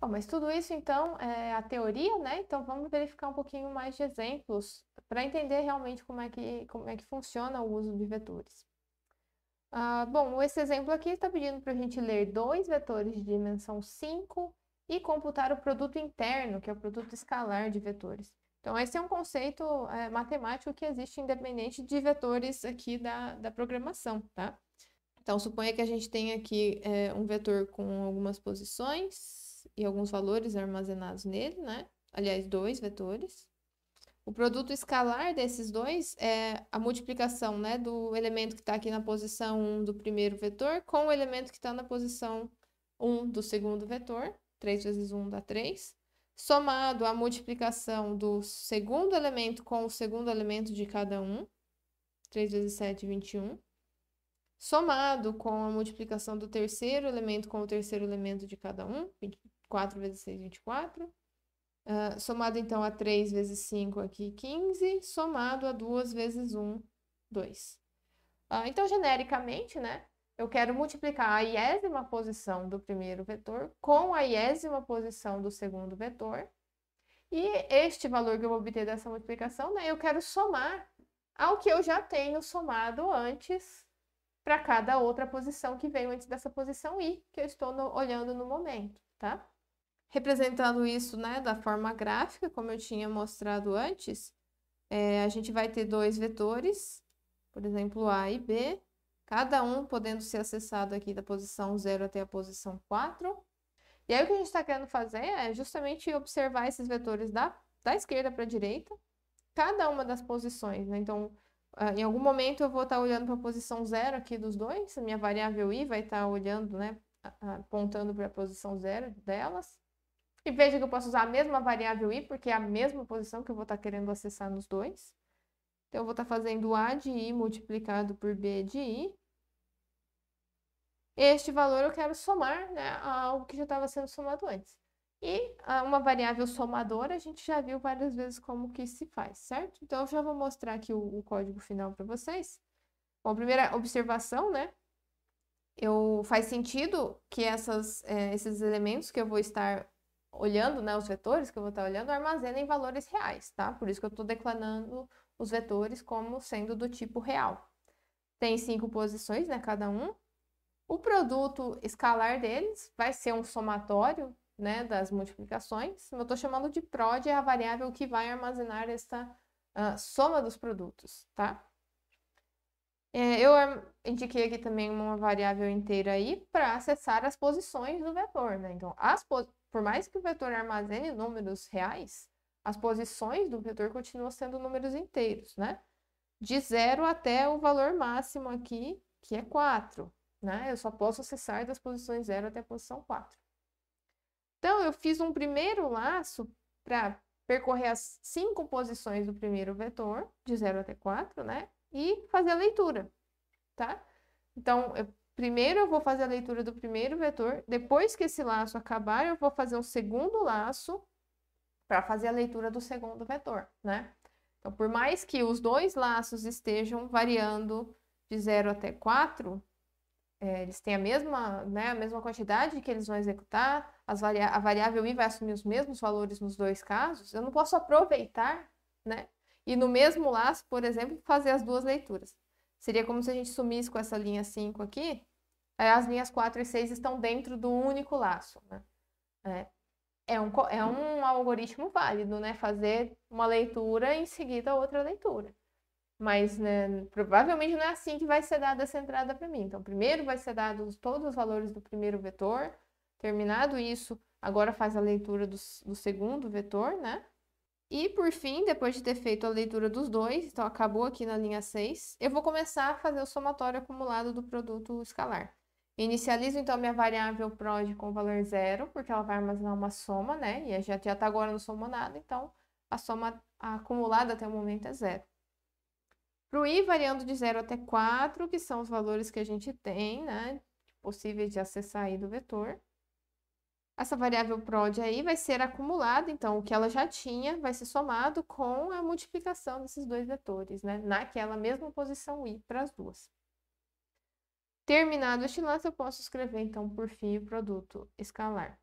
Bom, mas tudo isso então é a teoria, né? Então vamos verificar um pouquinho mais de exemplos para entender realmente como é, que, como é que funciona o uso de vetores. Ah, bom, esse exemplo aqui está pedindo para a gente ler dois vetores de dimensão 5 e computar o produto interno, que é o produto escalar de vetores. Então, esse é um conceito é, matemático que existe independente de vetores aqui da, da programação, tá? Então, suponha que a gente tem aqui é, um vetor com algumas posições, e alguns valores armazenados nele, né? Aliás, dois vetores. O produto escalar desses dois é a multiplicação né, do elemento que está aqui na posição 1 do primeiro vetor com o elemento que está na posição 1 do segundo vetor. 3 vezes 1 dá 3. Somado à multiplicação do segundo elemento com o segundo elemento de cada um. 3 vezes 7, 21 somado com a multiplicação do terceiro elemento com o terceiro elemento de cada um, 24 vezes 6, 24. Uh, somado então a 3 vezes 5 aqui, 15. Somado a 2 vezes 1, 2. Uh, então, genericamente, né? Eu quero multiplicar a iésima posição do primeiro vetor com a iésima posição do segundo vetor. E este valor que eu vou obter dessa multiplicação, né, eu quero somar ao que eu já tenho somado antes para cada outra posição que veio antes dessa posição I, que eu estou no, olhando no momento, tá? Representando isso né, da forma gráfica, como eu tinha mostrado antes, é, a gente vai ter dois vetores, por exemplo, A e B, cada um podendo ser acessado aqui da posição 0 até a posição 4. E aí o que a gente está querendo fazer é justamente observar esses vetores da, da esquerda para a direita, cada uma das posições, né? Então, ah, em algum momento eu vou estar olhando para a posição zero aqui dos dois, a minha variável i vai estar olhando, né, apontando para a posição zero delas. E veja que eu posso usar a mesma variável i, porque é a mesma posição que eu vou estar querendo acessar nos dois. Então, eu vou estar fazendo a de i multiplicado por b de i. Este valor eu quero somar né, ao que já estava sendo somado antes. E ah, uma variável somadora, a gente já viu várias vezes como que se faz, certo? Então, eu já vou mostrar aqui o, o código final para vocês. Bom, primeira observação, né? Eu, faz sentido que essas, é, esses elementos que eu vou estar olhando, né, os vetores que eu vou estar olhando, armazenem valores reais, tá? Por isso que eu estou declarando os vetores como sendo do tipo real. Tem cinco posições, né, cada um. O produto escalar deles vai ser um somatório né, das multiplicações. Eu estou chamando de prod, é a variável que vai armazenar esta uh, soma dos produtos, tá? É, eu indiquei aqui também uma variável inteira aí para acessar as posições do vetor, né? Então, as por mais que o vetor armazene números reais, as posições do vetor continuam sendo números inteiros, né? De zero até o valor máximo aqui, que é 4, né? Eu só posso acessar das posições 0 até a posição 4. Então, eu fiz um primeiro laço para percorrer as cinco posições do primeiro vetor, de 0 até 4, né? E fazer a leitura, tá? Então, eu, primeiro eu vou fazer a leitura do primeiro vetor, depois que esse laço acabar, eu vou fazer um segundo laço para fazer a leitura do segundo vetor, né? Então, por mais que os dois laços estejam variando de 0 até 4, é, eles têm a mesma, né, a mesma quantidade que eles vão executar, as varia a variável i vai assumir os mesmos valores nos dois casos, eu não posso aproveitar, né? E no mesmo laço, por exemplo, fazer as duas leituras. Seria como se a gente sumisse com essa linha 5 aqui, é, as linhas 4 e 6 estão dentro do único laço, né? É, é um, é um algoritmo válido, né? Fazer uma leitura e em seguida outra leitura mas né, provavelmente não é assim que vai ser dada essa entrada para mim. Então, primeiro vai ser dado todos os valores do primeiro vetor, terminado isso, agora faz a leitura do, do segundo vetor, né? E por fim, depois de ter feito a leitura dos dois, então acabou aqui na linha 6, eu vou começar a fazer o somatório acumulado do produto escalar. Inicializo então minha variável prod com valor zero, porque ela vai armazenar uma soma, né? E a gente já está agora no somando nada, então a soma acumulada até o momento é zero. Para o i variando de 0 até 4, que são os valores que a gente tem, né? Possíveis de acessar aí do vetor. Essa variável prod aí vai ser acumulada, então o que ela já tinha vai ser somado com a multiplicação desses dois vetores, né? Naquela mesma posição i para as duas. Terminado este lance, eu posso escrever, então, por fim, o produto escalar.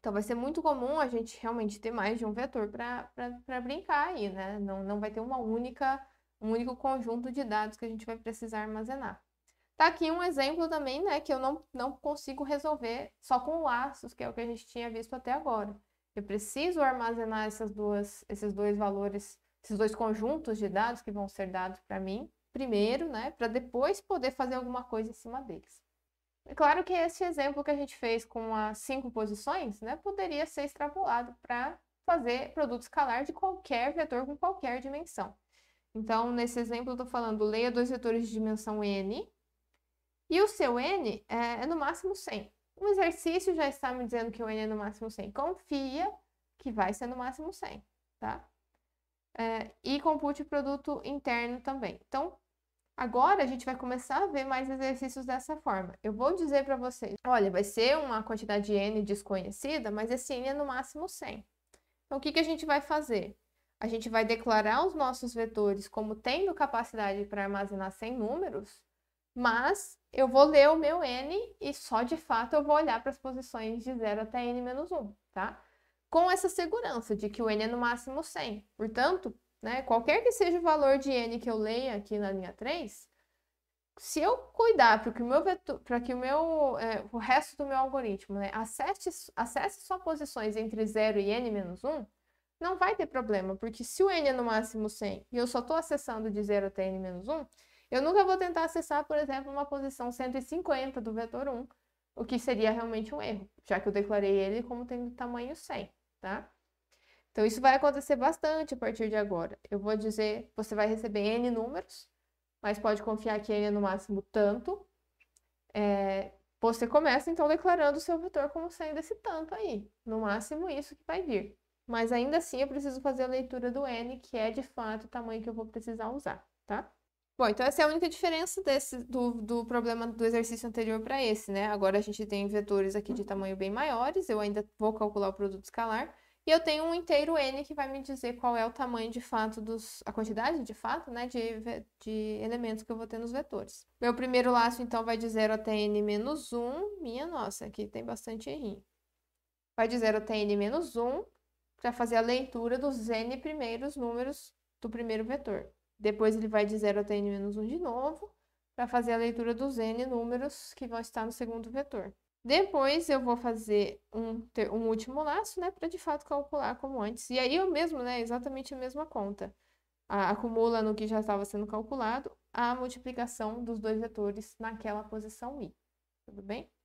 Então, vai ser muito comum a gente realmente ter mais de um vetor para brincar aí, né? Não, não vai ter uma única um único conjunto de dados que a gente vai precisar armazenar. Tá aqui um exemplo também, né, que eu não, não consigo resolver só com laços, que é o que a gente tinha visto até agora. Eu preciso armazenar essas duas, esses dois valores, esses dois conjuntos de dados que vão ser dados para mim primeiro, né, para depois poder fazer alguma coisa em cima deles. É claro que esse exemplo que a gente fez com as cinco posições, né, poderia ser extrapolado para fazer produto escalar de qualquer vetor com qualquer dimensão. Então, nesse exemplo, eu estou falando, leia dois vetores de dimensão n, e o seu n é, é, no máximo 100. O exercício já está me dizendo que o n é no máximo 100. Confia que vai ser no máximo 100, tá? É, e compute o produto interno também. Então, agora a gente vai começar a ver mais exercícios dessa forma. Eu vou dizer para vocês, olha, vai ser uma quantidade de n desconhecida, mas esse n é no máximo 100. Então, o que, que a gente vai fazer? a gente vai declarar os nossos vetores como tendo capacidade para armazenar 100 números, mas eu vou ler o meu n e só de fato eu vou olhar para as posições de 0 até n-1, tá? Com essa segurança de que o n é no máximo 100. Portanto, né, qualquer que seja o valor de n que eu leia aqui na linha 3, se eu cuidar para que o meu vetor, para que o meu é, o resto do meu algoritmo né, acesse, acesse só posições entre 0 e n-1, não vai ter problema, porque se o n é no máximo 100 e eu só estou acessando de 0 até n menos 1, eu nunca vou tentar acessar, por exemplo, uma posição 150 do vetor 1, o que seria realmente um erro, já que eu declarei ele como tendo tamanho 100, tá? Então, isso vai acontecer bastante a partir de agora. Eu vou dizer, você vai receber n números, mas pode confiar que n é no máximo tanto. É, você começa, então, declarando o seu vetor como sendo esse tanto aí. No máximo, isso que vai vir. Mas ainda assim eu preciso fazer a leitura do N, que é de fato o tamanho que eu vou precisar usar, tá? Bom, então essa é a única diferença desse, do, do problema do exercício anterior para esse, né? Agora a gente tem vetores aqui de tamanho bem maiores, eu ainda vou calcular o produto escalar, e eu tenho um inteiro N que vai me dizer qual é o tamanho de fato dos. a quantidade de fato, né? De, de elementos que eu vou ter nos vetores. Meu primeiro laço, então, vai de 0 até N menos 1. Minha nossa, aqui tem bastante errinho. Vai de 0 até N menos 1 para fazer a leitura dos n primeiros números do primeiro vetor. Depois ele vai de 0 até n-1 de novo, para fazer a leitura dos n números que vão estar no segundo vetor. Depois eu vou fazer um, um último laço, né, para de fato calcular como antes. E aí eu mesmo, né, exatamente a mesma conta. A, acumula no que já estava sendo calculado a multiplicação dos dois vetores naquela posição i. Tudo bem?